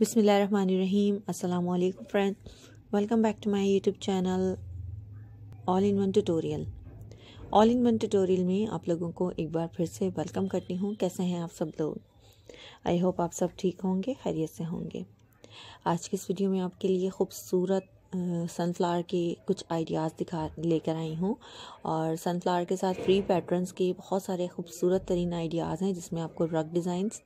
बिसमीम अल्लाम friend welcome back to my YouTube channel all in one tutorial all in one tutorial में आप लोगों को एक बार फिर से वेलकम करती हूँ कैसे हैं आप सब लोग आई होप आप सब ठीक होंगे खैरियत से होंगे आज की इस वीडियो में आपके लिए खूबसूरत सनफ्लावर के कुछ आइडियाज़ दिखा लेकर आई हूँ और सनफ्लावर के साथ फ्री पैटर्न्स के बहुत सारे खूबसूरत तरीन आइडियाज़ हैं जिसमें आपको रग डिज़ाइंस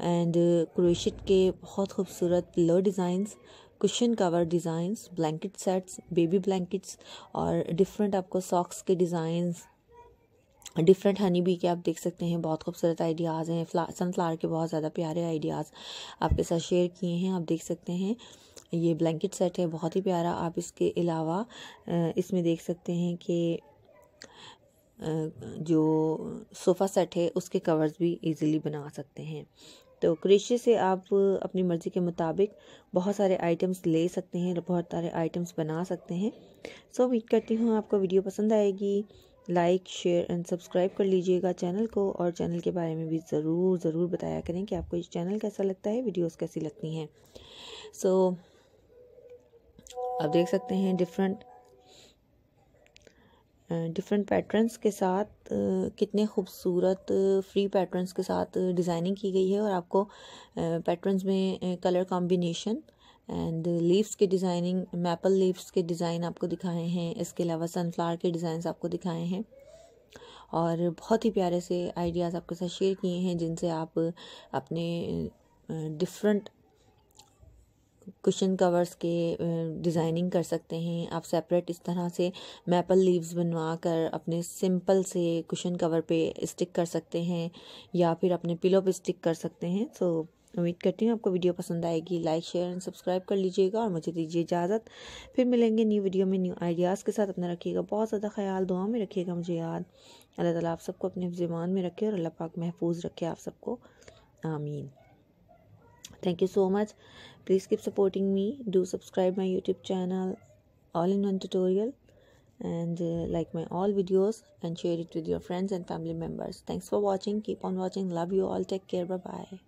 एंड uh, क्रोशिट के बहुत खूबसूरत pillow designs cushion cover designs blanket sets baby blankets और डिफरेंट आपको सॉक्स के डिज़ाइंस डिफरेंट हनी बी के आप देख सकते हैं बहुत खूबसूरत आइडियाज़ हैं फ्ला सनफ्लावर के बहुत ज़्यादा प्यारे आइडियाज़ आपके साथ शेयर किए हैं आप देख सकते हैं ये ब्लैंकेट सेट है बहुत ही प्यारा आप इसके अलावा uh, इसमें देख सकते हैं कि uh, जो सोफ़ा सेट है उसके कवर्स भी इजीली बना सकते हैं तो कृषि से आप अपनी मर्ज़ी के मुताबिक बहुत सारे आइटम्स ले सकते हैं बहुत सारे आइटम्स बना सकते हैं सो उम्मीद करती हूँ आपको वीडियो पसंद आएगी लाइक शेयर एंड सब्सक्राइब कर लीजिएगा चैनल को और चैनल के बारे में भी ज़रूर ज़रूर बताया करें कि आपको इस चैनल कैसा लगता है वीडियोस कैसी लगती हैं सो so, आप देख सकते हैं डिफरेंट डिफरेंट पैटर्न्स के साथ कितने खूबसूरत फ्री पैटर्न्स के साथ डिज़ाइनिंग की गई है और आपको पैटर्न्स में कलर कॉम्बिनेशन एंड लीव्स के डिज़ाइनिंग मैपल लीव्स के डिज़ाइन आपको दिखाए हैं इसके अलावा सनफ्लावर के डिज़ाइंस आपको दिखाए हैं और बहुत ही प्यारे से आइडियाज़ आपके साथ शेयर किए हैं जिनसे आप अपने डिफरेंट कुशन कवर्स के डिज़ाइनिंग कर सकते हैं आप सेपरेट इस तरह से मैपल लीव्स बनवा कर अपने सिंपल से कुशन कवर पे स्टिक कर सकते हैं या फिर अपने पिलो पे स्टिक कर सकते हैं तो उम्मीद करती हूँ आपको वीडियो पसंद आएगी लाइक शेयर एंड सब्सक्राइब कर लीजिएगा और मुझे दीजिए इजाज़त फिर मिलेंगे न्यू वीडियो में न्यू आइडियाज़ के साथ अपना रखिएगा बहुत ज़्यादा ख्याल दुआ में रखिएगा मुझे याद अल्लाह ताला आप सबको अपने ज़बान में रखे और अल्लाह पाक महफूज रखे आप सबको आमीन thank you so much please keep supporting me do subscribe my youtube channel all in one tutorial and uh, like my all videos and share it with your friends and family members thanks for watching keep on watching love you all take care bye bye